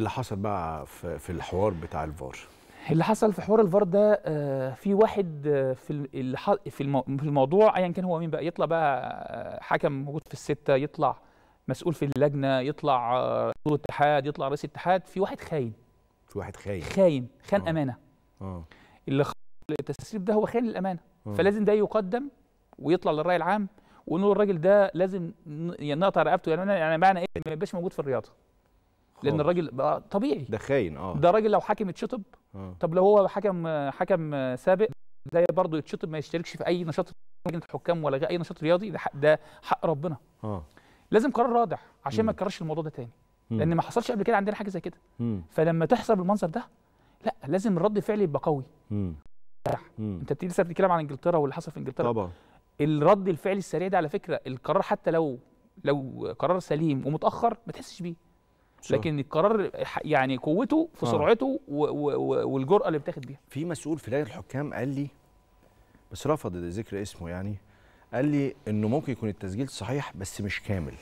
اللي حصل بقى في الحوار بتاع الفار اللي حصل في حوار الفار ده آه، في واحد آه، في في الموضوع ايا كان هو مين بقى يطلع بقى آه، حكم موجود في السته يطلع مسؤول في اللجنه يطلع رئيس اتحاد يطلع رئيس اتحاد في واحد خاين في واحد خاين خاين خان أوه. امانه اه اللي التسريب ده هو خان الامانه أوه. فلازم ده يقدم ويطلع للراي العام ونقول الراجل ده لازم يعني نقطع رقبته يعني انا يعني معنى ايه ما يبقاش موجود في الرياضه لان الراجل طبيعي ده خاين اه ده راجل لو حاكم يتشطب آه. طب لو هو حكم حكم سابق ده برضه يتشطب ما يشتركش في اي نشاط لجنه حكام ولا اي نشاط رياضي ده حق, ده حق ربنا اه لازم قرار رادع عشان ما يتكررش الموضوع ده تاني مم. لان ما حصلش قبل كده عندنا حاجه زي كده فلما تحصل بالمنظر ده لا لازم الرد الفعل يبقى قوي مم. انت لسه بتتكلم عن انجلترا واللي حصل في انجلترا طبعا الرد الفعل السريع ده على فكره القرار حتى لو لو قرار سليم ومتاخر ما تحسش بيه لكن القرار يعني قوته في آه. سرعته والجرأه اللي بتاخد بيها في مسؤول في لجنه الحكام قال لي بس رفض ذكر اسمه يعني قال لي انه ممكن يكون التسجيل صحيح بس مش كامل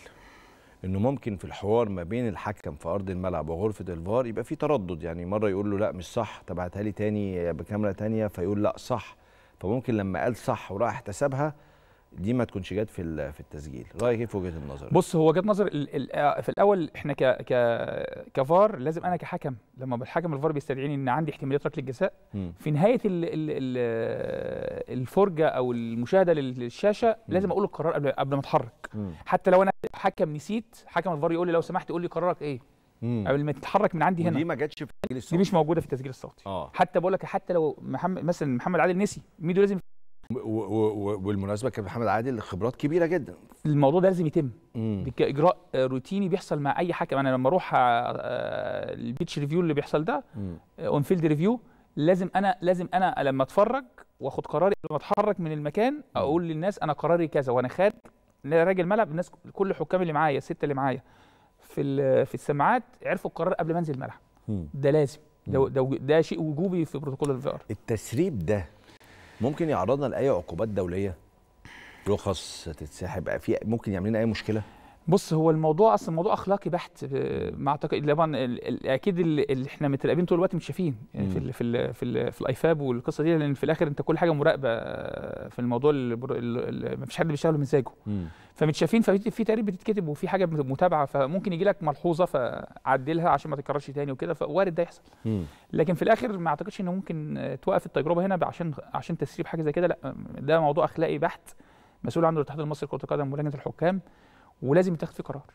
انه ممكن في الحوار ما بين الحكم في ارض الملعب وغرفه الفار يبقى في تردد يعني مره يقول له لا مش صح تبعتها لي تاني بكاميرا تانيه فيقول لا صح فممكن لما قال صح وراح احتسبها دي ما تكونش جت في في التسجيل رايك ايه في وجهه النظر بص هو وجهه نظر آه، في الاول احنا ك ك كفار لازم انا كحكم لما بالحكم الفار بيستدعيني ان عندي احتماليه ركله جزاء في نهايه الـ الـ الـ الفرجه او المشاهده للشاشه لازم اقول القرار قبل قبل ما اتحرك حتى لو انا حكم نسيت حكم الفار يقول لي لو سمحت قول لي قرارك ايه قبل ما تتحرك من عندي هنا دي ما جاتش في التسجيل الصوتي دي مش موجوده في التسجيل الصوتي آه. حتى بقول لك حتى لو محمد مثلا محمد عادل نسي ميدو لازم وبالمناسبه كابتن محمد عادل خبرات كبيره جدا الموضوع ده لازم يتم كاجراء روتيني بيحصل مع اي حكم انا لما اروح آه، البيتش ريفيو اللي بيحصل ده اون فيلد ريفيو لازم انا لازم انا لما اتفرج واخد قراري لما اتحرك من المكان اقول للناس انا قراري كذا وانا خارج راجل ملعب الناس كل الحكام اللي معايا السته اللي معايا في في السماعات عرفوا القرار قبل ما انزل الملعب ده لازم ده, ده, ده شيء وجوبي في بروتوكول الفار التسريب ده ممكن يعرضنا لاي عقوبات دوليه رخص تتسحب في ممكن يعمل لنا اي مشكله بص هو الموضوع اصل الموضوع اخلاقي بحت آه، ما اعتقد طبعا اكيد اللي احنا متراقبين طول الوقت مش شايفين يعني في الـ في الـ في, الـ في الايفاب والقصه دي لان في الاخر انت كل حاجه مراقبه آه، في الموضوع ما فيش حد بيشتغل بمزاجه فمتشافين ففي تقارير بتتكتب وفي حاجه متابعه فممكن يجي لك ملحوظه فعدلها عشان ما تتكررش تاني وكده فوارد ده يحصل لكن في الاخر ما اعتقدش ان ممكن آه، توقف التجربه هنا عشان عشان تسريب حاجه زي كده لا ده موضوع اخلاقي بحت مسؤول عنه الاتحاد المصري لكره القدم ولجنه الحكام ولازم يتاخد فيه قرار